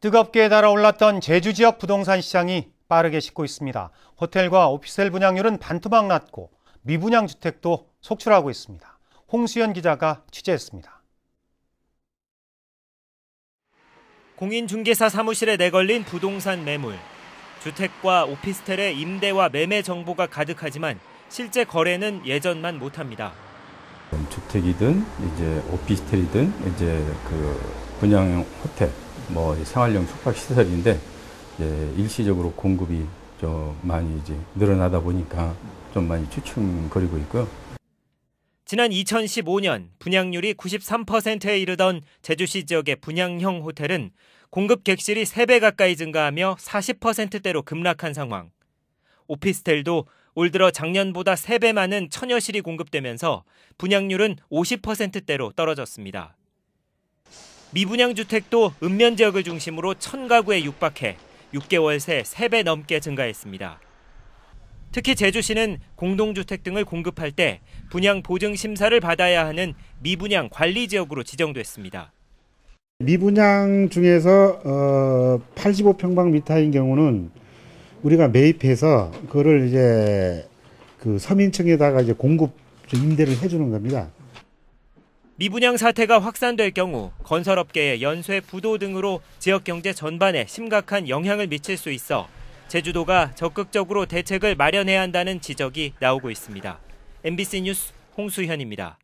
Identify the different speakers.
Speaker 1: 뜨겁게 달아올랐던 제주 지역 부동산 시장이 빠르게 식고 있습니다. 호텔과 오피셀 분양률은 반토막 났고 미분양 주택도 속출하고 있습니다. 홍수연 기자가
Speaker 2: 취재했습니다. 공인중개사 사무실에 내걸린 부동산 매물. 주택과 오피스텔의 임대와 매매 정보가 가득하지만 실제 거래는 예전만 못합니다.
Speaker 3: 주택이든 이제 오피스텔이든 이제 그 분양 호텔 뭐생활용 숙박 시설인데 예, 일시적으로 공급이 좀 많이 이제 늘어나다 보니까 좀 많이 추춤거리고 있고요.
Speaker 2: 지난 2015년 분양률이 93%에 이르던 제주시 지역의 분양형 호텔은 공급 객실이 3배 가까이 증가하며 40%대로 급락한 상황. 오피스텔도 올 들어 작년보다 3배 많은 천여실이 공급되면서 분양률은 50%대로 떨어졌습니다. 미분양 주택도 읍면 지역을 중심으로 천 가구에 육박해 6개월 새 3배 넘게 증가했습니다. 특히 제주시는 공동주택 등을 공급할 때 분양 보증 심사를 받아야 하는 미분양 관리 지역으로 지정됐습니다.
Speaker 4: 미분양 중에서 어 85평방미터인 경우는 우리가 매입해서 그거를 이제 그 서민층에다가 이제 공급 임대를 해주는 겁니다.
Speaker 2: 미분양 사태가 확산될 경우 건설업계의 연쇄 부도 등으로 지역 경제 전반에 심각한 영향을 미칠 수 있어 제주도가 적극적으로 대책을 마련해야 한다는 지적이 나오고 있습니다. MBC 뉴스 홍수현입니다.